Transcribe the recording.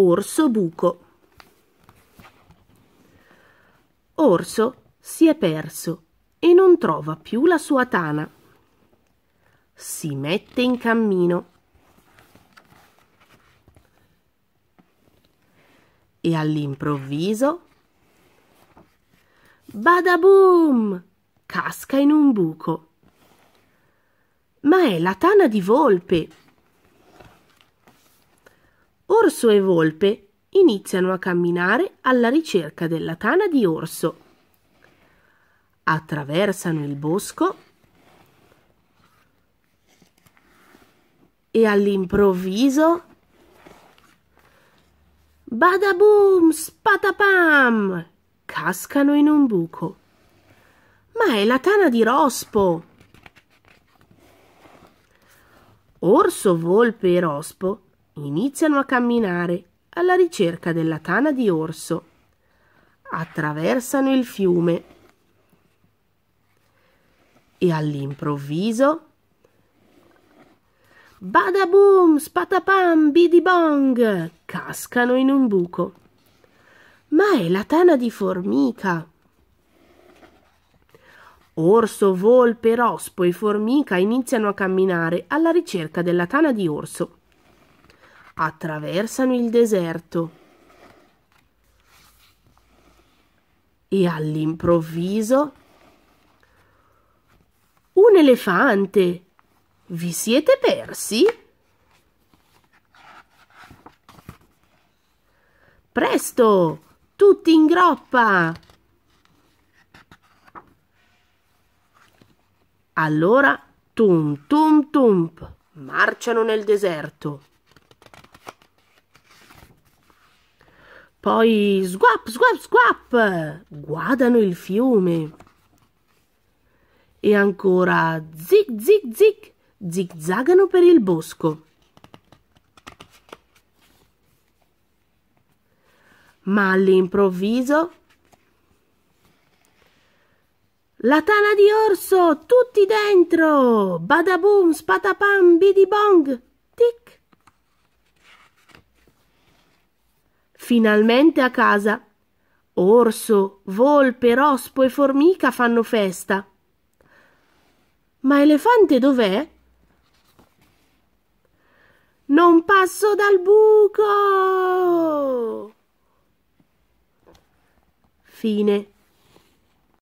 Orso Buco. Orso si è perso e non trova più la sua tana. Si mette in cammino. E all'improvviso Badaboom! Casca in un buco. Ma è la tana di volpe. Orso e volpe iniziano a camminare alla ricerca della tana di orso. Attraversano il bosco e all'improvviso Badaboom, spatapam! Cascano in un buco. Ma è la tana di Rospo! Orso, volpe e Rospo iniziano a camminare alla ricerca della tana di orso. Attraversano il fiume e all'improvviso Bada boom, spatapam, bidibong! Cascano in un buco. Ma è la tana di formica. Orso, volpe, rospo e formica iniziano a camminare alla ricerca della tana di orso attraversano il deserto e all'improvviso un elefante. Vi siete persi? Presto, tutti in groppa. Allora, tum tum tum, marciano nel deserto. Poi sguap, sguap, sguap, guardano il fiume. E ancora zig, zig, zig, zigzagano per il bosco. Ma all'improvviso... La tana di orso, tutti dentro! Badabum, spatapam, bidibong, tic! Finalmente a casa. Orso, volpe, rospo e formica fanno festa. Ma elefante dov'è? Non passo dal buco. Fine.